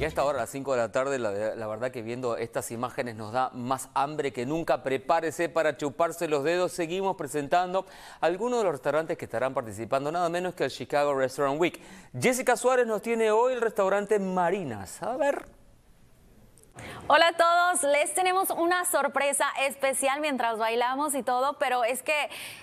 Y a esta hora, a las 5 de la tarde, la, la, verdad que viendo estas imágenes nos da más hambre que nunca. Prepárese para chuparse los dedos. Seguimos presentando algunos de los restaurantes que estarán participando, nada menos que el Chicago Restaurant Week. Jessica Suárez nos tiene hoy el restaurante Marinas. A ver. Hola a todos, les tenemos una sorpresa especial mientras bailamos y todo, pero es que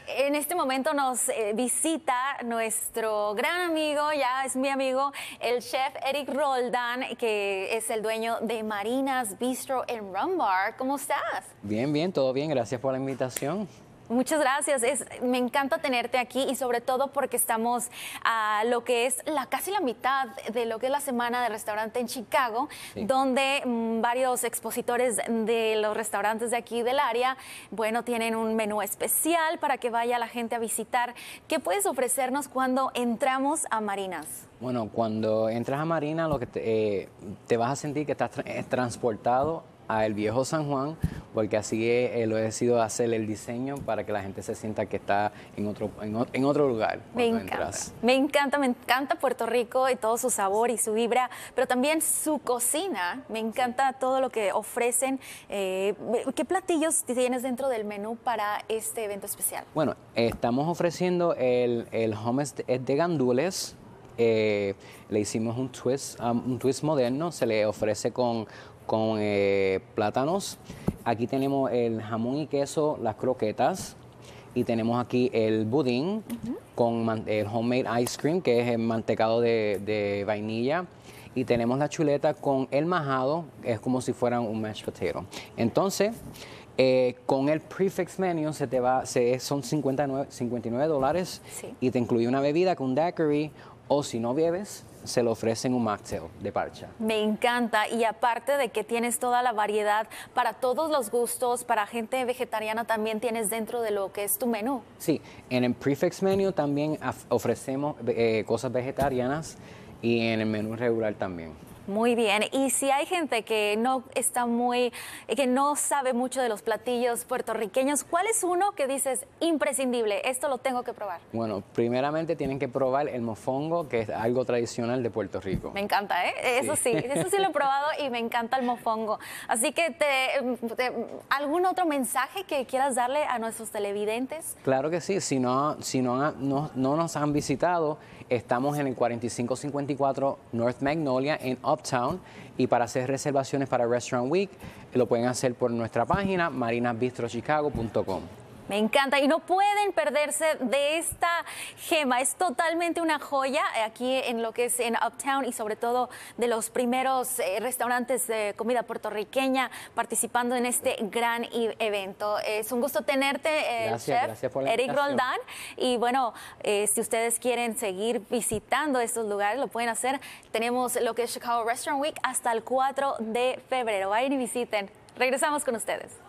en este momento nos eh, visita nuestro gran amigo, ya es mi amigo, el chef Eric Roldán, que es el dueño de Marinas Bistro en Rumbar. ¿Cómo estás? Bien, bien, todo bien, gracias por la invitación. Muchas gracias. me encanta tenerte aquí y sobre todo porque estamos a lo que es la casi la mitad de lo que es la semana de restaurante en Chicago, donde mm, varios expositores de los restaurantes de aquí del área, bueno, tienen un menú especial para que vaya la gente a visitar. ¿Qué puedes ofrecernos cuando entramos a Marinas? Bueno, cuando entras a Marina, lo que te, eh, vas a sentir que estás eh, transportado a El Viejo San Juan, porque así lo he decidido hacer el diseño para que la gente se sienta que está en otro, en, otro lugar. Me encanta, me encanta, me encanta Puerto Rico y todo su sabor y su vibra, pero también su cocina, me encanta todo lo que ofrecen. Eh, ¿Qué platillos tienes dentro del menú para este evento especial? Bueno, estamos ofreciendo el, el hummus de, gandules, eh, le hicimos un twist, um, un twist moderno, se le ofrece con con eh, plátanos. Aquí tenemos el jamón y queso, las croquetas. Y tenemos aquí el budín con el homemade ice cream, que es el mantecado de, vainilla y tenemos la chuleta con el majado, es como si fueran un mashed potato. Entonces, eh, con el prefix menu se te va, son 59, 59 dólares y te incluye una bebida con daiquiri o si no bebes, se le ofrecen un mocktail de parcha. Me encanta y aparte de que tienes toda la variedad para todos los gustos, para gente vegetariana también tienes dentro de lo que es tu menú. Sí, en el prefix menu también ofrecemos eh, cosas vegetarianas y en el menú regular también. Muy bien. Y si hay gente que no está muy, que no sabe mucho de los platillos puertorriqueños, ¿cuál es uno que dices imprescindible? Esto lo tengo que probar. Bueno, primeramente tienen que probar el mofongo, que es algo tradicional de Puerto Rico. Me encanta, ¿eh? Eso sí, eso sí lo he probado y me encanta el mofongo. Así que, te, ¿algún otro mensaje que quieras darle a nuestros televidentes? Claro que sí. Si no, si no, no, nos han visitado, estamos en el 4554 North Magnolia en y para hacer reservaciones para Restaurant Week lo pueden hacer por nuestra página marinasbistrochicago.com. Me encanta y no pueden perderse de esta gema. Es totalmente una joya aquí en lo que es en Uptown y sobre todo de los primeros eh, restaurantes de comida puertorriqueña participando en este gran e-, evento. Es un gusto tenerte, eh, Eric Roldán. Y bueno, eh, si ustedes quieren seguir visitando estos lugares, lo pueden hacer. Tenemos lo que es Chicago Restaurant Week hasta el 4 de febrero. Vayan y visiten. Regresamos con ustedes.